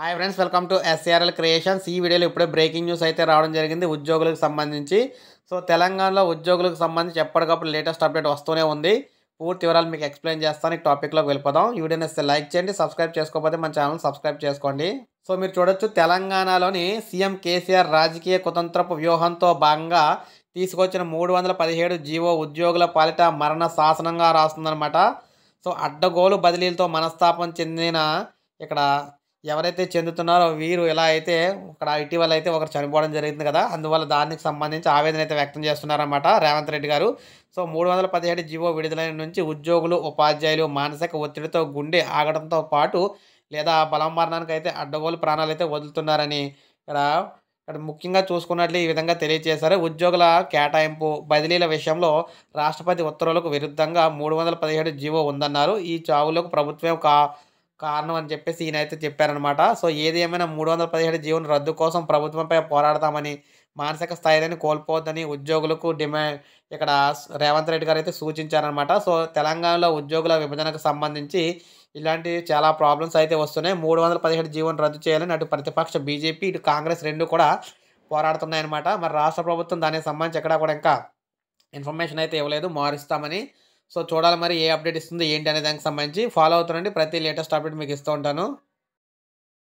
hi friends welcome to SRL creations ఈ వీడియోలో ఇప్పుడే బ్రేకింగ్ న్యూస్ అయితే రావడం జరిగింది ఉద్యోగులకు సంబంధించి సో తెలంగాణలో ఉద్యోగులకు సంబంధించి ఎప్పటికప్పుడు లేటెస్ట్ అప్డేట్ వస్తూనే ఉంది పూర్తి వివరాలు మీకు ఎక్స్ప్లెయిన్ చేస్తాను ఈ టాపిక్లోకి వెళ్ళిపోదాం ఈ వీడియోని ఇస్తే లైక్ చేయండి సబ్స్క్రైబ్ చేసుకోకపోతే మన ఛానల్ సబ్స్క్రైబ్ చేసుకోండి సో మీరు చూడొచ్చు తెలంగాణలోని సీఎం కేసీఆర్ రాజకీయ కుతంత్రపు వ్యూహంతో భాగంగా తీసుకొచ్చిన మూడు వందల పదిహేడు జీవో ఉద్యోగుల పాలిట మరణ శాసనంగా రాస్తుందనమాట సో అడ్డగోలు బదిలీలతో మనస్తాపం చెందిన ఇక్కడ ఎవరైతే చెందుతున్నారో వీరు ఇలా అయితే ఇక్కడ ఇటీవల అయితే ఒకరు చనిపోవడం జరిగింది కదా అందువల్ల దానికి సంబంధించి ఆవేదన అయితే వ్యక్తం చేస్తున్నారన్నమాట రేవంత్ రెడ్డి గారు సో మూడు వందల పదిహేడు జీవో విడుదలైన నుంచి ఉద్యోగులు ఉపాధ్యాయులు మానసిక ఒత్తిడితో గుండె ఆగడంతో పాటు లేదా బలం మరణానికి అయితే అడ్డగోలు ప్రాణాలు అయితే వదులుతున్నారని ఇక్కడ ఇక్కడ ముఖ్యంగా చూసుకున్నట్లు ఈ విధంగా తెలియజేశారు ఉద్యోగుల కేటాయింపు బదిలీల విషయంలో రాష్ట్రపతి ఉత్తర్వులకు విరుద్ధంగా మూడు వందల పదిహేడు జీవో ఉందన్నారు ఈ చావులకు ప్రభుత్వం కారణం అని చెప్పేసి ఈయన అయితే చెప్పారనమాట సో ఏది ఏమైనా మూడు వందల పదిహేడు జీవన రద్దు కోసం ప్రభుత్వంపై పోరాడతామని మానసిక స్థాయిని కోల్పోవద్దని ఉద్యోగులకు డిమాండ్ ఇక్కడ రేవంత్ రెడ్డి గారు అయితే సూచించారనమాట సో తెలంగాణలో ఉద్యోగుల విభజనకు సంబంధించి ఇలాంటి చాలా ప్రాబ్లమ్స్ అయితే వస్తున్నాయి మూడు వందల పదిహేడు జీవన రద్దు చేయాలని అటు ప్రతిపక్ష బీజేపీ ఇటు కాంగ్రెస్ రెండు కూడా పోరాడుతున్నాయన్నమాట మరి రాష్ట్ర ప్రభుత్వం దానికి సంబంధించి ఎక్కడా కూడా ఇంకా ఇన్ఫర్మేషన్ అయితే ఇవ్వలేదు మారుస్తామని సో చూడాలి మరి ఏ అప్డేట్ ఇస్తుంది ఏంటి అనే దానికి సంబంధించి ఫాలో అవుతానండి ప్రతి లేటెస్ట్ అప్డేట్ మీకు ఇస్తూ ఉంటాను